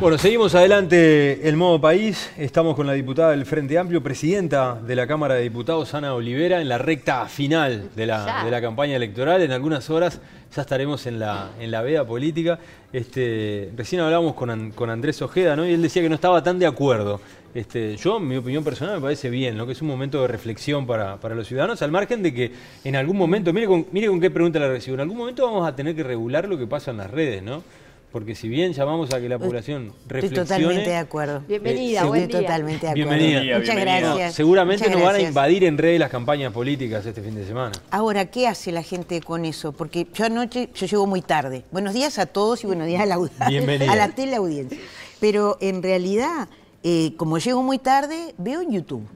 Bueno, seguimos adelante el modo país. Estamos con la diputada del Frente Amplio, presidenta de la Cámara de Diputados, Ana Olivera, en la recta final de la, campaña electoral. En algunas horas ya estaremos en la, en la veda política. Este, recién hablábamos con, Andrés Ojeda, ¿no? Y él decía que no estaba tan de acuerdo. Este, yo, mi opinión personal, me parece bien, que es un momento de reflexión para, los ciudadanos, al margen de que en algún momento, mire con, mire con qué pregunta la recibo, en algún momento vamos a tener que regular lo que pasa en las redes, ¿no? Porque si bien llamamos a que la población reflexione... Eh, estoy totalmente de acuerdo. Bienvenida, buen totalmente de acuerdo. Bienvenida. Muchas gracias. seguramente nos van a invadir en redes las campañas políticas este fin de semana. Ahora, ¿qué hace la gente con eso? Porque yo anoche, yo llego muy tarde. Buenos días a todos y buenos días a la, bienvenida. a la teleaudiencia. Pero en realidad, eh, como llego muy tarde, veo en YouTube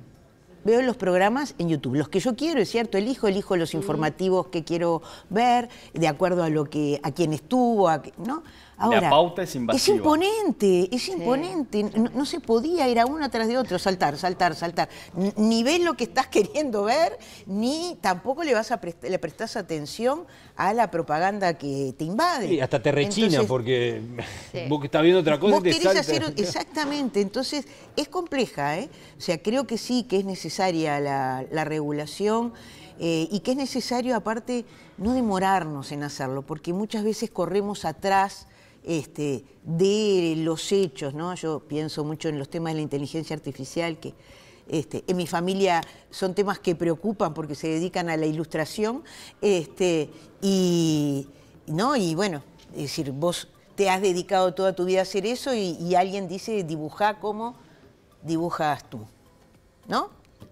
veo los programas en YouTube, los que yo quiero, es cierto, elijo, elijo los informativos que quiero ver, de acuerdo a lo que, a quién estuvo, ¿no? la pauta es invasiva. Es imponente, es imponente. No, se podía, ir a uno atrás de otro, saltar, saltar, saltar. Ni ves lo que estás queriendo ver, ni tampoco le vas a le prestás atención a la propaganda que te invade. Y hasta te rechina porque vos estás viendo otra cosa te exactamente, entonces es compleja, ¿eh? O sea, creo que sí, que es necesaria la, regulación. Eh, y que es necesario aparte no demorarnos en hacerlo, porque muchas veces corremos atrás este, de los hechos, ¿no? Yo pienso mucho en los temas de la inteligencia artificial, que este, en mi familia son temas que preocupan porque se dedican a la ilustración, este, y, ¿no? y bueno, es decir, vos te has dedicado toda tu vida a hacer eso y, alguien dice, dibuja como dibujas tú, ¿no?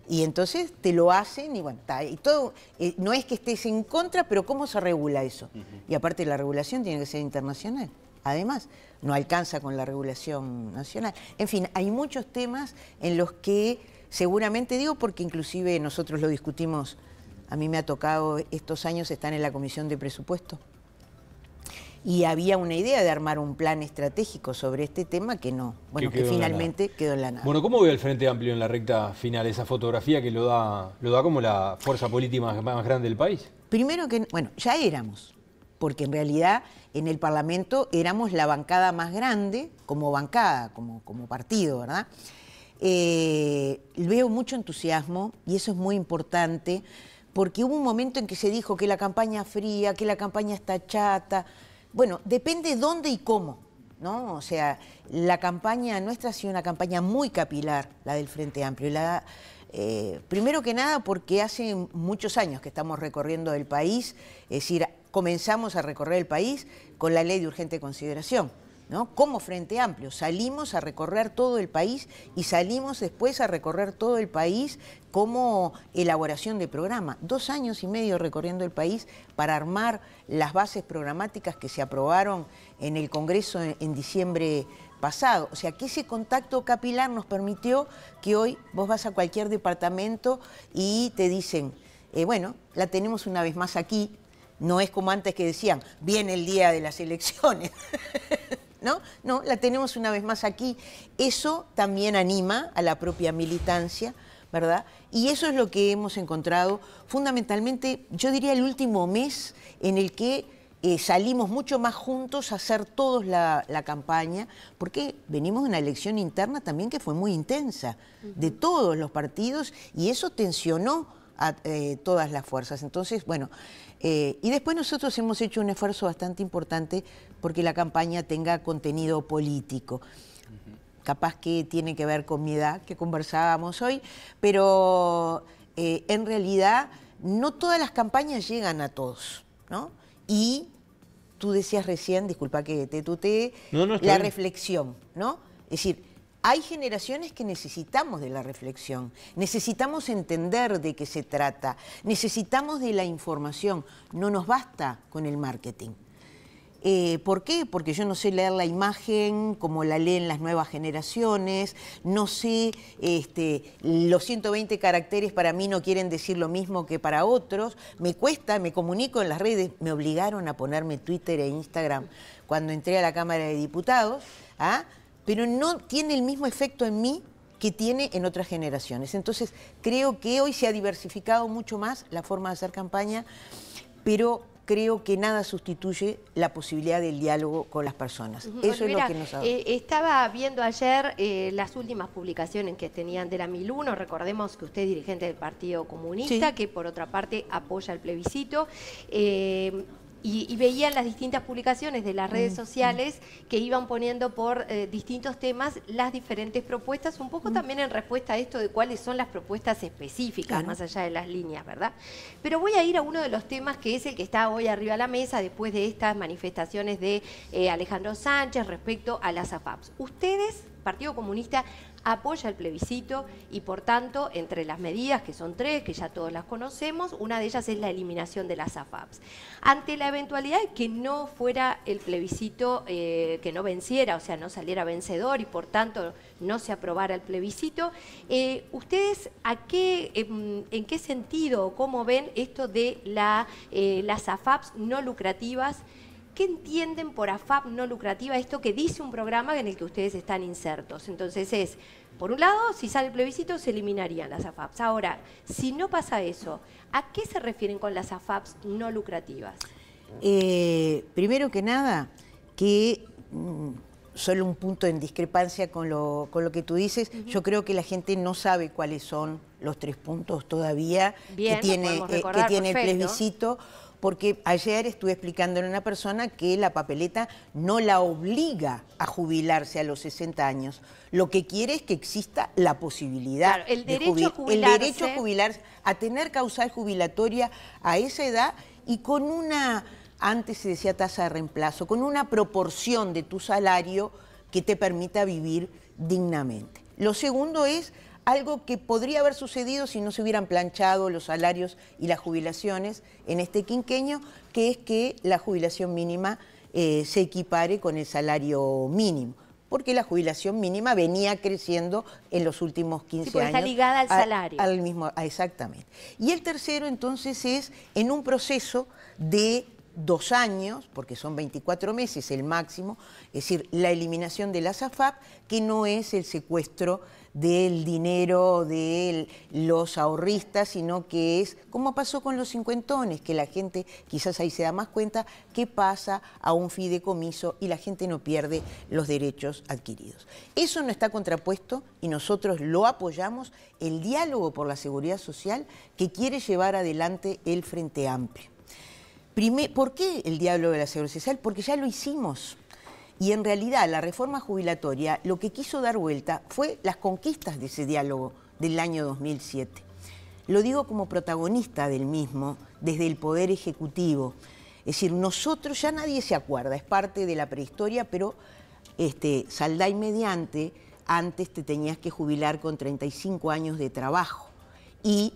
Y entonces te lo hacen y bueno, y todo, eh, no es que estés en contra, pero ¿cómo se regula eso? Y aparte la regulación tiene que ser internacional además no alcanza con la regulación nacional. En fin, hay muchos temas en los que seguramente digo, porque inclusive nosotros lo discutimos, a mí me ha tocado estos años estar en la Comisión de Presupuesto. Y había una idea de armar un plan estratégico sobre este tema que no, bueno, que, finalmente quedó en la nada. Bueno, ¿cómo ve el Frente Amplio en la recta final, esa fotografía que lo da, lo da como la fuerza política más, más grande del país? Primero que, bueno, ya éramos, porque en realidad en el Parlamento éramos la bancada más grande como bancada, como, partido, ¿verdad? Eh, veo mucho entusiasmo y eso es muy importante porque hubo un momento en que se dijo que la campaña fría, que la campaña está chata. Bueno, depende dónde y cómo, ¿no? O sea, la campaña nuestra ha sido una campaña muy capilar, la del Frente Amplio. Eh, primero que nada porque hace muchos años que estamos recorriendo el país, es decir, comenzamos a recorrer el país con la ley de urgente consideración. ¿no? Como Frente Amplio, salimos a recorrer todo el país y salimos después a recorrer todo el país como elaboración de programa. Dos años y medio recorriendo el país para armar las bases programáticas que se aprobaron en el Congreso en, diciembre pasado. O sea, que ese contacto capilar nos permitió que hoy vos vas a cualquier departamento y te dicen, eh, bueno, la tenemos una vez más aquí, no es como antes que decían, viene el día de las elecciones. ¿No? No, la tenemos una vez más aquí. Eso también anima a la propia militancia, ¿verdad? Y eso es lo que hemos encontrado fundamentalmente, yo diría, el último mes en el que eh, salimos mucho más juntos a hacer todos la, campaña, porque venimos de una elección interna también que fue muy intensa, de todos los partidos, y eso tensionó a eh, todas las fuerzas. Entonces, bueno, eh, y después nosotros hemos hecho un esfuerzo bastante importante porque la campaña tenga contenido político. Capaz que tiene que ver con mi edad, que conversábamos hoy, pero eh, en realidad no todas las campañas llegan a todos, ¿no? Y tú decías recién, disculpa que te tutee, la reflexión, ¿no? Es decir, hay generaciones que necesitamos de la reflexión, necesitamos entender de qué se trata, necesitamos de la información, no nos basta con el marketing. Eh, ¿Por qué? Porque yo no sé leer la imagen como la leen las nuevas generaciones, no sé, este, los 120 caracteres para mí no quieren decir lo mismo que para otros, me cuesta, me comunico en las redes, me obligaron a ponerme Twitter e Instagram cuando entré a la Cámara de Diputados, ¿ah? pero no tiene el mismo efecto en mí que tiene en otras generaciones. Entonces, creo que hoy se ha diversificado mucho más la forma de hacer campaña, pero creo que nada sustituye la posibilidad del diálogo con las personas. Eso es lo que nos ha eh, estaba viendo ayer eh, las últimas publicaciones que tenían de la 1001. Recordemos que usted es dirigente del Partido Comunista, que por otra parte apoya el plebiscito. Eh, y, veían las distintas publicaciones de las mm, redes mm. sociales que iban poniendo por eh, distintos temas las diferentes propuestas, un poco mm. también en respuesta a esto de cuáles son las propuestas específicas, más allá de las líneas, ¿verdad? Pero voy a ir a uno de los temas que es el que está hoy arriba de la mesa después de estas manifestaciones de eh, Alejandro Sánchez respecto a las AFAPs. Ustedes Partido Comunista apoya el plebiscito y por tanto, entre las medidas, que son tres, que ya todos las conocemos, una de ellas es la eliminación de las AFAPs. Ante la eventualidad de que no fuera el plebiscito, eh, que no venciera, o sea, no saliera vencedor y por tanto no se aprobara el plebiscito, eh, ¿ustedes a qué, em, en, qué sentido o cómo ven esto de eh, las AFAPs no lucrativas? ¿Qué entienden por AFAP no lucrativa esto que dice un programa en el que ustedes están insertos? Entonces es, por un lado, si sale el plebiscito, se eliminarían las AFAPs. Ahora, si no pasa eso, ¿a qué se refieren con las AFAPs no lucrativas? Eh, primero que nada, que mm, solo un punto en discrepancia con lo, con lo que tú dices, yo creo que la gente no sabe cuáles son los tres puntos todavía tiene, eh, que tiene el plebiscito porque ayer estuve explicándole a una persona que la papeleta no la obliga a jubilarse a los 60 años. Lo que quiere es que exista la posibilidad derecho de jubilarse. el derecho a jubilarse, a tener causal jubilatoria a esa edad y con una, antes se decía tasa de reemplazo, con una proporción de tu salario que te permita vivir dignamente. Lo segundo es algo que podría haber sucedido si no se hubieran planchado los salarios y las jubilaciones en este quinqueño, que es que la jubilación mínima eh, se equipare con el salario mínimo porque la jubilación mínima venía creciendo en los últimos 15 años. Está ligada al salario. al mismo, ah, exactamente. Y el tercero entonces es en un proceso de dos años, porque son 24 meses el máximo, es decir, la eliminación de la SAFAP, que no es el secuestro del dinero de los ahorristas, sino que es, como pasó con los cincuentones, que la gente quizás ahí se da más cuenta, que pasa a un fideicomiso y la gente no pierde los derechos adquiridos. Eso no está contrapuesto y nosotros lo apoyamos, el diálogo por la seguridad social que quiere llevar adelante el Frente Amplio. ¿Por qué el diablo de la seguridad social? Porque ya lo hicimos. Y en realidad la reforma jubilatoria lo que quiso dar vuelta fue las conquistas de ese diálogo del año 2007. Lo digo como protagonista del mismo desde el Poder Ejecutivo. Es decir, nosotros ya nadie se acuerda, es parte de la prehistoria, pero este, saldá y mediante, antes te tenías que jubilar con 35 años de trabajo. Y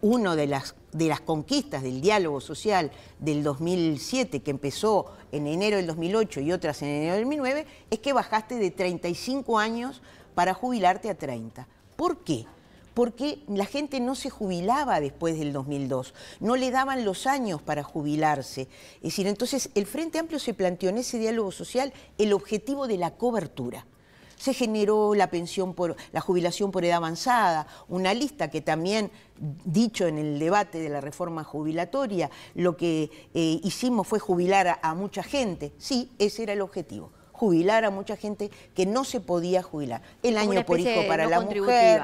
una de las, conquistas del diálogo social del 2007, que empezó en enero del 2008 y otras en enero del 2009, es que bajaste de 35 años para jubilarte a 30. ¿Por qué? Porque la gente no se jubilaba después del 2002, no le daban los años para jubilarse. Es decir, entonces el Frente Amplio se planteó en ese diálogo social el objetivo de la cobertura se generó la pensión por la jubilación por edad avanzada, una lista que también dicho en el debate de la reforma jubilatoria, lo que eh, hicimos fue jubilar a, mucha gente. Sí, ese era el objetivo jubilar a mucha gente que no se podía jubilar. El año por hijo para la mujer.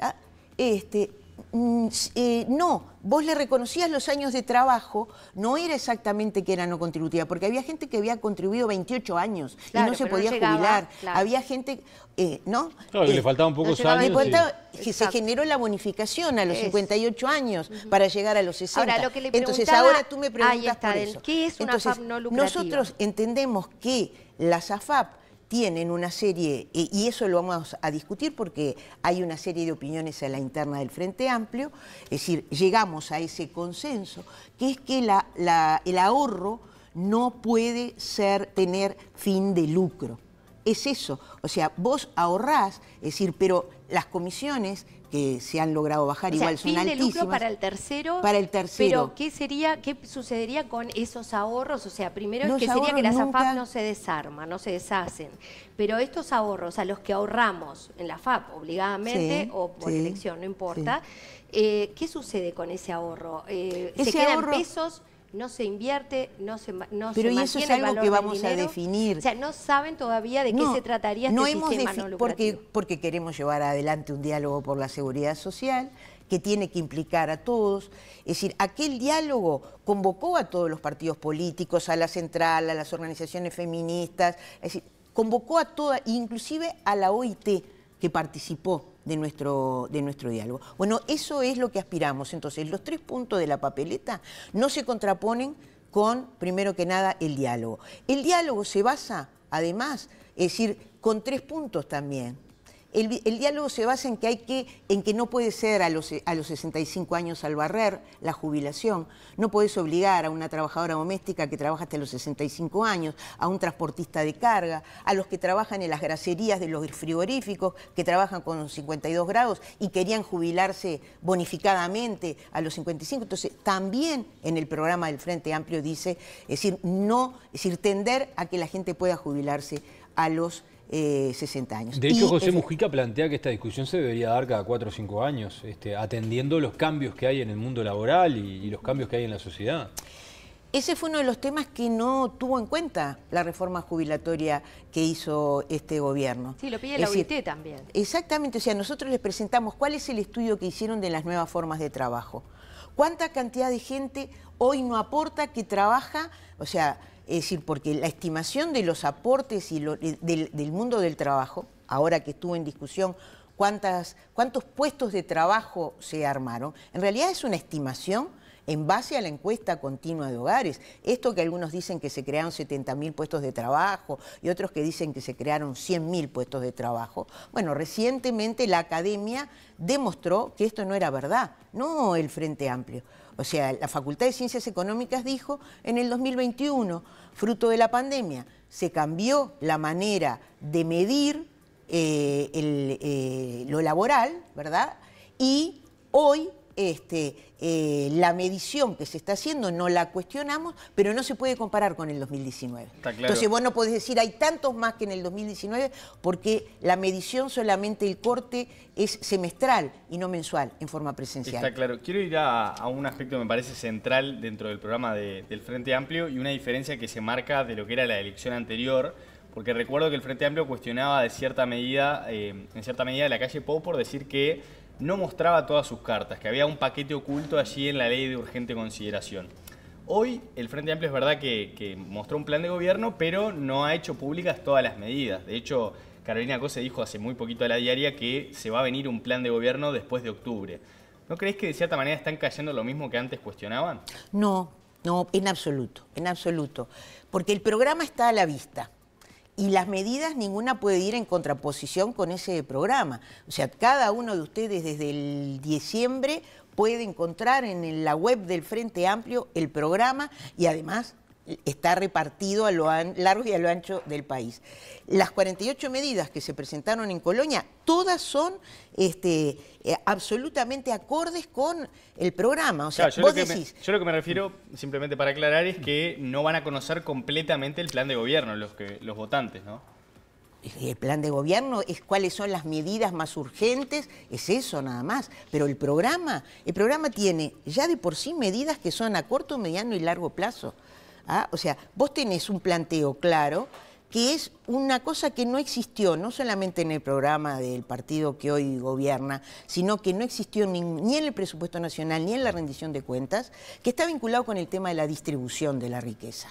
¿ah? Este, Mm, eh, no, vos le reconocías los años de trabajo, no era exactamente que era no contributiva, porque había gente que había contribuido 28 años y no se podía jubilar. Había gente, eh, ¿no? Claro, que eh, le faltaban pocos años. Faltaba, se generó la bonificación a los 58 años para llegar a los 60. Entonces, ahora tú me preguntas eso. ¿Qué es Entonces, no lucrativa? Nosotros entendemos que las AFAP tienen una serie, y eso lo vamos a discutir porque hay una serie de opiniones a la interna del Frente Amplio, es decir, llegamos a ese consenso, que es que el ahorro no puede ser, tener fin de lucro. Es eso, o sea, vos ahorrás, es decir, pero las comisiones que se han logrado bajar igual sea, son lucro para el tercero. Para el tercero. Pero ¿qué sería, qué sucedería con esos ahorros? O sea, primero que sería que las AFAP no se desarman, no se deshacen. Pero estos ahorros a los que ahorramos en la AFAP, obligadamente o por elección, no importa, eh, ¿qué sucede con ese ahorro? Eh, ¿Se quedan pesos? no se invierte, no se no Pero y eso es algo que vamos a definir. O sea, no saben todavía de qué se trataría este no hemos sistema no lucrativo. Porque, porque queremos llevar adelante un diálogo por la seguridad social que tiene que implicar a todos. Es decir, aquel diálogo convocó a todos los partidos políticos, a la central, a las organizaciones feministas, es decir, convocó a toda, inclusive a la OIT que participó de nuestro, de nuestro diálogo. Bueno, eso es lo que aspiramos. Entonces, los tres puntos de la papeleta no se contraponen con, primero que nada, el diálogo. El diálogo se basa, además, es decir, con tres puntos también. El, diálogo se basa en que, hay que, en que no puede ser a los, a los 65 años al barrer la jubilación, no puedes obligar a una trabajadora doméstica que trabaja hasta los 65 años, a un transportista de carga, a los que trabajan en las gracerías de los frigoríficos, que trabajan con 52 grados y querían jubilarse bonificadamente a los 55. Entonces, también en el programa del Frente Amplio dice, es decir, no, es decir, tender a que la gente pueda jubilarse a los 60 eh, años. De hecho, José Mujica plantea que esta discusión se debería dar cada 4 o 5 años, este, atendiendo los cambios que hay en el mundo laboral y, los cambios que hay en la sociedad. Ese fue uno de los temas que no tuvo en cuenta la reforma jubilatoria que hizo este gobierno. Sí, lo pide la OIT también. Exactamente, o sea, nosotros les presentamos cuál es el estudio que hicieron de las nuevas formas de trabajo. ¿Cuánta cantidad de gente hoy no aporta que trabaja, o sea, es decir, porque la estimación de los aportes y lo, del, mundo del trabajo, ahora que estuvo en discusión cuántas, cuántos puestos de trabajo se armaron, en realidad es una estimación en base a la encuesta continua de hogares. Esto que algunos dicen que se crearon 70.000 puestos de trabajo y otros que dicen que se crearon 100.000 puestos de trabajo. Bueno, recientemente la academia demostró que esto no era verdad, no el Frente Amplio. O sea, la Facultad de Ciencias Económicas dijo en el 2021, fruto de la pandemia, se cambió la manera de medir eh, eh, lo laboral, ¿verdad? Y hoy este, eh, la medición que se está haciendo, no la cuestionamos, pero no se puede comparar con el 2019. Entonces vos no podés decir, hay tantos más que en el 2019, porque la medición solamente el corte es semestral y no mensual, en forma presencial. Está claro. Quiero ir a, un aspecto que me parece central dentro del programa del Frente Amplio y una diferencia que se marca de lo que era la elección anterior, porque recuerdo que el Frente Amplio cuestionaba de cierta medida, eh, en cierta medida la calle Pou por decir que no mostraba todas sus cartas, que había un paquete oculto allí en la ley de urgente consideración. Hoy el Frente Amplio es verdad que, mostró un plan de gobierno, pero no ha hecho públicas todas las medidas. De hecho, Carolina Cose dijo hace muy poquito a la diaria que se va a venir un plan de gobierno después de octubre. ¿No crees que de cierta manera están cayendo lo mismo que antes cuestionaban? No, no, en absoluto, en absoluto. Porque el programa está a la vista y las medidas ninguna puede ir en contraposición con ese programa. O sea, cada uno de ustedes desde el diciembre puede encontrar en la web del Frente Amplio el programa y además está repartido a lo largo y a lo ancho del país. Las 48 medidas que se presentaron en Colonia, todas son este, eh, absolutamente acordes con el programa. O sea, yo, vos lo que decís... me, yo lo que me refiero, simplemente para aclarar, es que no van a conocer completamente el plan de gobierno los, que, los votantes, ¿no? El plan de gobierno es cuáles son las medidas más urgentes, es eso nada más. Pero el programa, el programa tiene ya de por sí medidas que son a corto, mediano y largo plazo. ¿Ah? O sea, vos tenés un planteo claro que es una cosa que no existió, no solamente en el programa del partido que hoy gobierna, sino que no existió ni, ni, en el presupuesto nacional ni en la rendición de cuentas, que está vinculado con el tema de la distribución de la riqueza.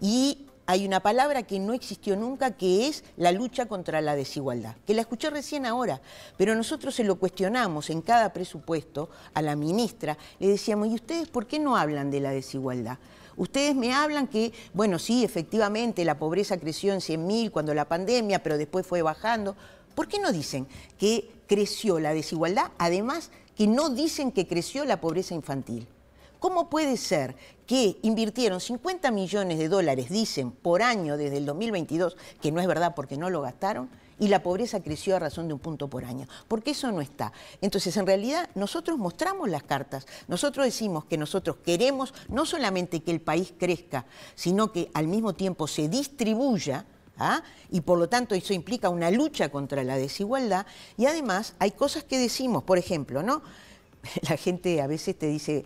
Y hay una palabra que no existió nunca, que es la lucha contra la desigualdad, que la escuché recién ahora, pero nosotros se lo cuestionamos en cada presupuesto a la ministra, le decíamos, ¿y ustedes por qué no hablan de la desigualdad? Ustedes me hablan que, bueno, sí, efectivamente, la pobreza creció en 100.000 cuando la pandemia, pero después fue bajando. ¿Por qué no dicen que creció la desigualdad? Además, que no dicen que creció la pobreza infantil. ¿Cómo puede ser que invirtieron 50 millones de dólares, dicen, por año desde el 2022, que no es verdad porque no lo gastaron? y la pobreza creció a razón de un punto por año, porque eso no está. Entonces, en realidad, nosotros mostramos las cartas, nosotros decimos que nosotros queremos no solamente que el país crezca, sino que al mismo tiempo se distribuya. ¿ah? Y por lo tanto eso implica una lucha contra la desigualdad y además hay cosas que decimos, por ejemplo, ¿no? La gente a veces te dice,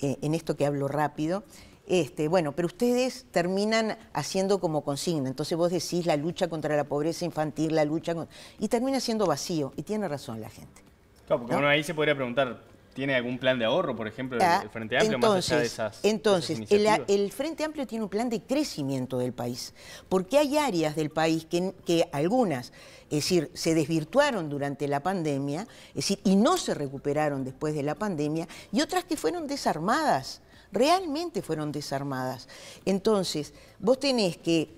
eh, en esto que hablo rápido, este, bueno, pero ustedes terminan haciendo como consigna, entonces vos decís la lucha contra la pobreza infantil, la lucha y termina siendo vacío, y tiene razón la gente. Claro, porque ahí se podría preguntar, tiene algún plan de ahorro, por ejemplo, el, ah, Frente Amplio, entonces, más allá de esas. Entonces, el, Frente Amplio tiene un plan de crecimiento del país, porque hay áreas del país que, que algunas, es decir, se desvirtuaron durante la pandemia, es decir, y no se recuperaron después de la pandemia, y otras que fueron desarmadas, realmente fueron desarmadas. Entonces, vos tenés que,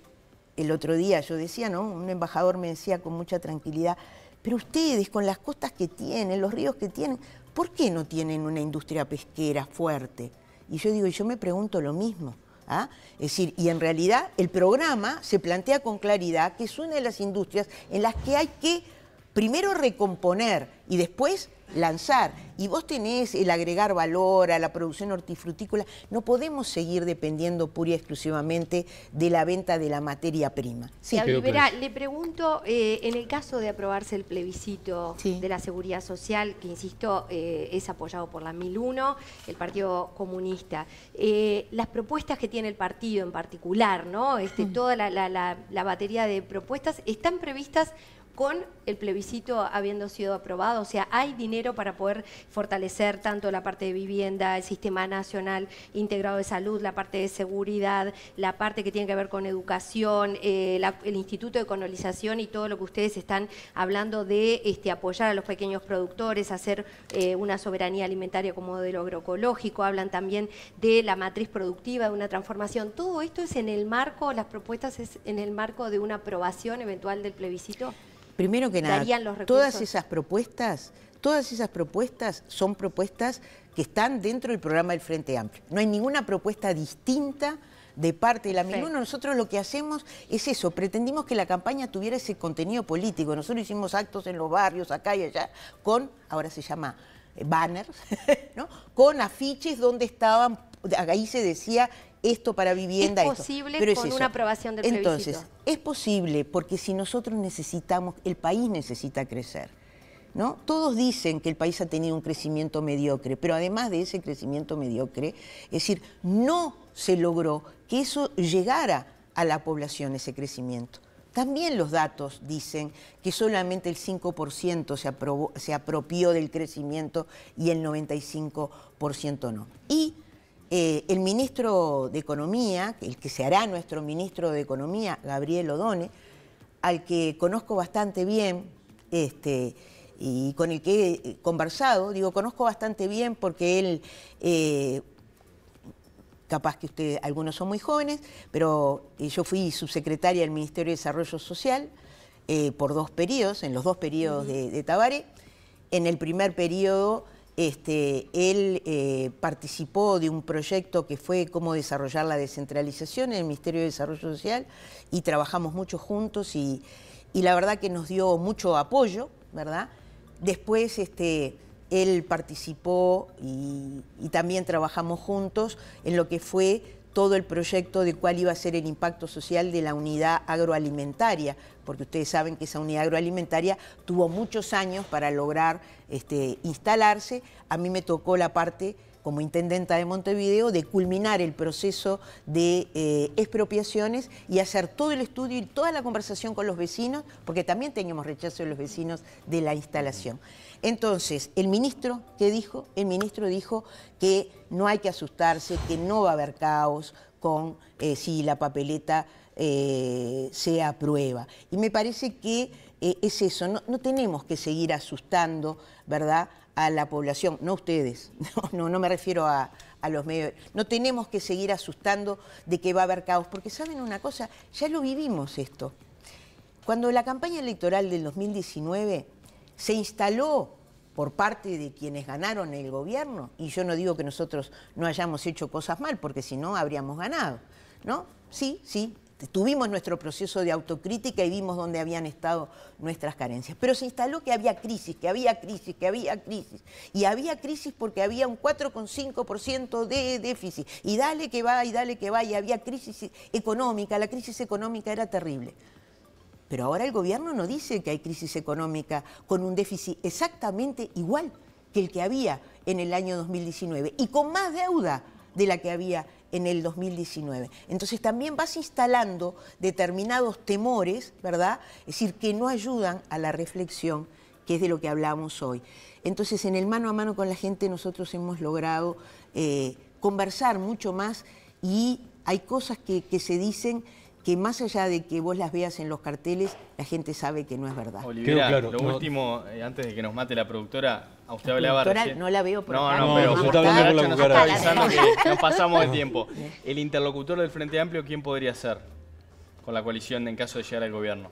el otro día yo decía, ¿no? Un embajador me decía con mucha tranquilidad, pero ustedes con las costas que tienen, los ríos que tienen, ¿por qué no tienen una industria pesquera fuerte? Y yo digo, yo me pregunto lo mismo. ¿ah? Es decir, y en realidad el programa se plantea con claridad que es una de las industrias en las que hay que primero recomponer y después lanzar. Y vos tenés el agregar valor a la producción hortifrutícola. No podemos seguir dependiendo pura y exclusivamente de la venta de la materia prima. Sí, le pregunto, eh, en el caso de aprobarse el plebiscito de la seguridad social, que insisto, eh, es apoyado por la 1001, el Partido Comunista, eh, las propuestas que tiene el partido en particular, ¿no? Este, mm. Toda la, la batería de propuestas, ¿están previstas con el plebiscito habiendo sido aprobado. O sea, hay dinero para poder fortalecer tanto la parte de vivienda, el sistema nacional integrado de salud, la parte de seguridad, la parte que tiene que ver con educación, eh, el Instituto de Colonización y todo lo que ustedes están hablando de este, apoyar a los pequeños productores, hacer eh, una soberanía alimentaria como modelo agroecológico, hablan también de la matriz productiva, de una transformación. Todo esto es en el marco, las propuestas es en el marco de una aprobación eventual del plebiscito primero que nada, todas esas propuestas, todas esas propuestas son propuestas que están dentro del programa del Frente Amplio. No hay ninguna propuesta distinta de parte de la MINUNO, nosotros lo que hacemos es eso, pretendimos que la campaña tuviera ese contenido político. Nosotros hicimos actos en los barrios, acá y allá, con, ahora se llama eh, banners, ¿no? con afiches donde estaban, ahí se decía esto para vivienda. Es posible Pero con es una aprobación del Entonces, es posible porque si nosotros necesitamos, el país necesita crecer. ¿No? Todos dicen que el país ha tenido un crecimiento mediocre, pero además de ese crecimiento mediocre, es decir, no se logró que eso llegara a la población, ese crecimiento. También los datos dicen que solamente el 5% se, se apropió del crecimiento y el 95% no. Y eh, el ministro de Economía, el que se hará nuestro ministro de Economía, Gabriel Odone, al que conozco bastante bien este, y con el que he conversado, digo, conozco bastante bien porque él, eh, capaz que ustedes, algunos son muy jóvenes, pero eh, yo fui subsecretaria del Ministerio de Desarrollo Social por dos periodos, en los dos periodos de, de Tabaré. En el primer periodo este, él eh, participó de un proyecto que fue cómo desarrollar la descentralización en el Ministerio de Desarrollo Social y trabajamos mucho juntos y, la verdad que nos dio mucho apoyo, ¿verdad? Después este, él participó y también trabajamos juntos en lo que fue todo el proyecto de cuál iba a ser el impacto social de la unidad agroalimentaria, porque ustedes saben que esa unidad agroalimentaria tuvo muchos años para lograr este, instalarse. A mí me tocó la parte como intendenta de Montevideo, de culminar el proceso de eh, expropiaciones y hacer todo el estudio y toda la conversación con los vecinos, porque también teníamos rechazo de los vecinos de la instalación. Entonces, el ministro, ¿qué dijo? El ministro dijo que no hay que asustarse, que no va a haber caos con eh, si la papeleta eh, se aprueba. Y me parece que eh, es eso, no, tenemos que seguir asustando, ¿verdad?, a la población, no ustedes, no, no, me refiero a, a los medios. No tenemos que seguir asustando de que va a haber caos, porque saben una cosa, ya lo vivimos esto. Cuando la campaña electoral del 2019 se instaló por parte de quienes ganaron el gobierno, y yo no digo que nosotros no hayamos hecho cosas mal, porque si no habríamos ganado, ¿no? Sí, sí, tuvimos nuestro proceso de autocrítica y vimos dónde habían estado nuestras carencias. Pero se instaló que había crisis, que había crisis, que había crisis. Y había crisis porque había un 4,5% de déficit. Y dale que va, y dale que va, y había crisis económica. La crisis económica era terrible. Pero ahora el gobierno no dice que hay crisis económica con un déficit exactamente igual que el que había en el año 2019 y con más deuda de la que había en el 2019. Entonces también vas instalando determinados temores, ¿verdad? Es decir, que no ayudan a la reflexión, que es de lo que hablamos hoy. Entonces en el mano a mano con la gente nosotros hemos logrado eh, conversar mucho más y hay cosas que se dicen que más allá de que vos las veas en los carteles, la gente sabe que no es verdad. Olivera, claro, lo último, eh, antes de que nos mate la productora, a usted hablaba No la veo por No, no, pero nos está que nos pasamos de tiempo. El interlocutor del Frente Amplio, ¿quién podría ser con la coalición en caso de llegar al gobierno?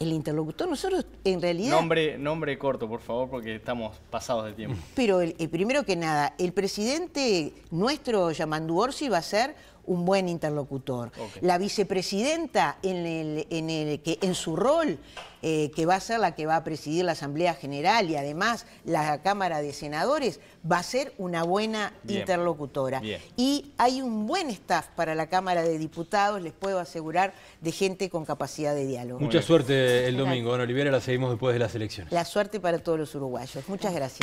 El interlocutor, nosotros en realidad... Nombre, nombre corto, por favor, porque estamos pasados de tiempo. Pero eh, primero que nada, el presidente nuestro, Yamandu Orsi, va a ser un buen interlocutor. La vicepresidenta, en, el, en, el, que, en su rol, eh, que va a ser la que va a presidir la Asamblea General y además la Cámara de Senadores, va a ser una buena interlocutora. Y hay un buen staff para la Cámara de Diputados, les puedo asegurar, de gente con capacidad de diálogo. Mucha suerte el domingo. don Olivera la seguimos después de las elecciones. La suerte para todos los uruguayos. Muchas gracias.